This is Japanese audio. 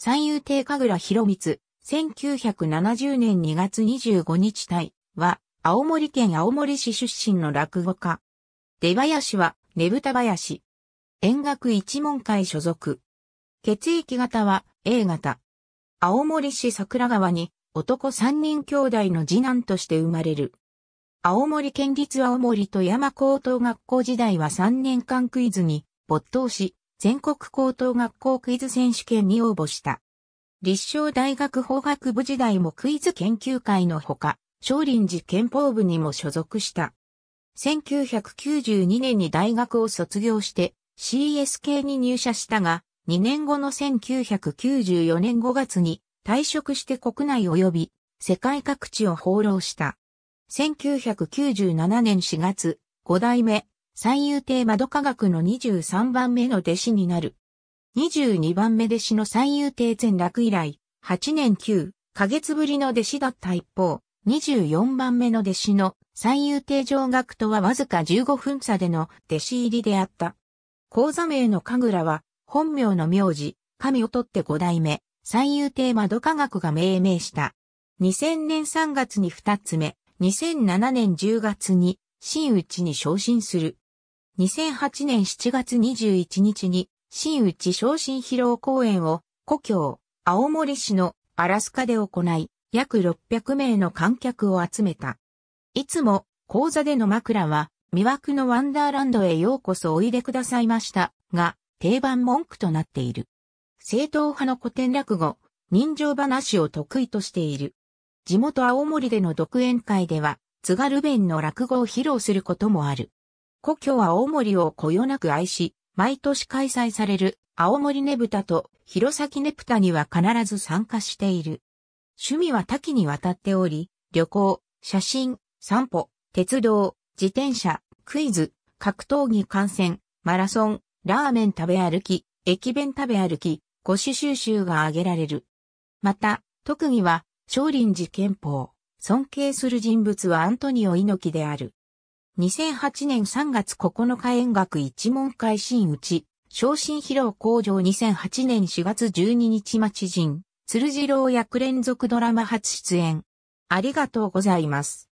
三遊亭神楽博光、1970年2月25日対は、青森県青森市出身の落語家。出林は、ねぶた林。演学一門会所属。血液型は A 型。青森市桜川に男三人兄弟の次男として生まれる。青森県立青森と山高等学校時代は3年間クイズに没頭し、全国高等学校クイズ選手権に応募した。立正大学法学部時代もクイズ研究会のほか、少林寺憲法部にも所属した。1992年に大学を卒業して CSK に入社したが、2年後の1994年5月に退職して国内及び世界各地を放浪した。1997年4月、5代目三遊亭窓科学の23番目の弟子になる。22番目弟子の三遊亭全楽以来、8年9ヶ月ぶりの弟子だった一方、24番目の弟子の三遊亭上学とはわずか15分差での弟子入りであった。講座名の神楽は、本名の名字、神をとって5代目、三遊亭窓科学が命名した。2000年3月に2つ目、2007年10月に、真打ちに昇進する。2008年7月21日に、新内昇進披露公演を、故郷、青森市のアラスカで行い、約600名の観客を集めた。いつも、講座での枕は、魅惑のワンダーランドへようこそおいでくださいました、が、定番文句となっている。正統派の古典落語、人情話を得意としている。地元青森での独演会では、津軽弁の落語を披露することもある。故郷は青森をこよなく愛し、毎年開催される青森ねぶたと弘前ねぶたには必ず参加している。趣味は多岐にわたっており、旅行、写真、散歩、鉄道、自転車、クイズ、格闘技観戦、マラソン、ラーメン食べ歩き、駅弁食べ歩き、ご種収集が挙げられる。また、特技は、少林寺拳法、尊敬する人物はアントニオ猪木である。2008年3月9日演学一門会新ち、昇進疲労工場2008年4月12日町人、鶴次郎役連続ドラマ初出演。ありがとうございます。